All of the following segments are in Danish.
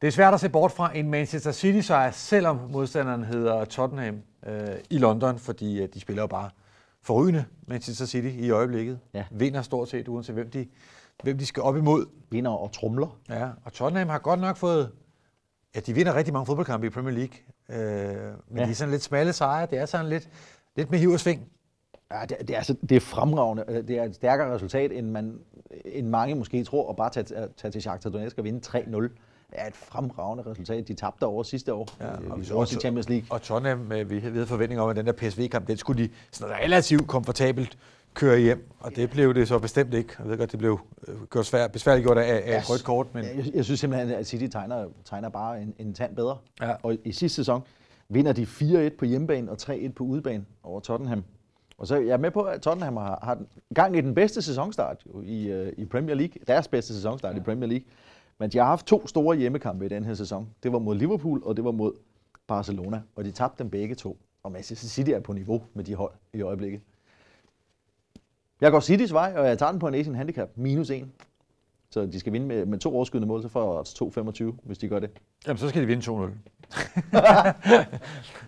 Det er svært at se bort fra en Manchester City-sejr, selvom modstanderen hedder Tottenham øh, i London, fordi øh, de spiller jo bare forrygende Manchester City i øjeblikket. Ja. Vinder stort set, uanset hvem de, hvem de skal op imod. Vinder og trumler. Ja, og Tottenham har godt nok fået... Ja, de vinder rigtig mange fodboldkampe i Premier League, øh, men ja. de er sådan lidt smalle sejre. Det er sådan lidt, lidt med hiv og sving. Ja, det, det, er, det er fremragende. Øh, det er et stærkere resultat, end, man, end mange måske tror, at bare tage, tage til Shakhtar Donetsk og vinde 3-0 er et fremragende resultat. De tabte over sidste år, ja, øh, og vi så også i Champions League. Og Tottenham, øh, vi havde forventninger om, at den der PSV-kamp, den skulle de sådan relativt komfortabelt køre hjem, og det blev det så bestemt ikke. Jeg ved godt, det blev øh, gjort svært, besværligt gjort af, af et rødt kort. Men... Jeg, jeg, synes simpelthen, at City tegner, tegner bare en, en tand bedre. Ja. Og i sidste sæson vinder de 4-1 på hjemmebane og 3-1 på udebane over Tottenham. Og så jeg er med på, at Tottenham har, har gang i den bedste sæsonstart i, i Premier League. Deres bedste sæsonstart ja. i Premier League. Men de har haft to store hjemmekampe i den her sæson. Det var mod Liverpool, og det var mod Barcelona. Og de tabte dem begge to. Og Manchester City er på niveau med de hold i øjeblikket. Jeg går Citys vej, og jeg tager den på en Asian Handicap. Minus 1. Så de skal vinde med, med to overskydende mål, så får jeg 2,25, hvis de gør det. Jamen, så skal de vinde 2-0.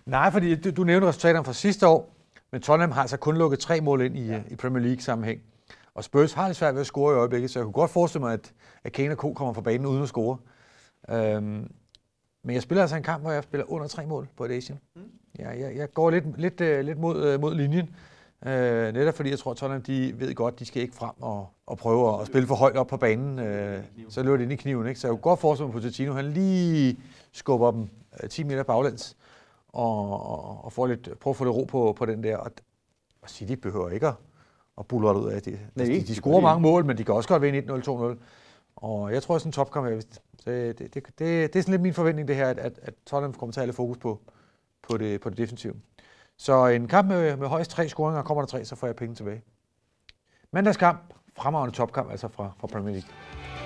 Nej, fordi du, du nævnte resultaterne fra sidste år, men Tottenham har altså kun lukket tre mål ind i, ja. i Premier League-sammenhæng. Og Spurs har lidt svært ved at score i øjeblikket, så jeg kunne godt forestille mig, at, at Kane og Co. kommer fra banen uden at score. Øhm, men jeg spiller altså en kamp, hvor jeg spiller under tre mål på et Asian. Mm. Ja, jeg, jeg går lidt, lidt, uh, lidt mod, uh, mod linjen. uh, netop fordi jeg tror, at Tottenham de ved godt, de skal ikke frem og, og prøve at spille for højt op på banen. Uh, så løber det ind i kniven. Ikke? Så jeg kunne godt forestille mig, at Pochettino han lige skubber dem 10 meter baglæns og, og, og får lidt, prøver at få lidt ro på, på den der. Og, og City behøver ikke at og buller ud af det. Nej, de, de scorer mange mål, men de kan også godt vinde 1-0, 2-0. Og jeg tror, at sådan en topkamp det, det, det, det, det er sådan lidt min forventning, det her, at, at, at Tottenham kommer til at have fokus på, på, det, på det defensive. Så en kamp med, med højst tre scoringer, kommer der tre, så får jeg penge tilbage. Mandagskamp, fremragende topkamp, altså fra, fra Premier League.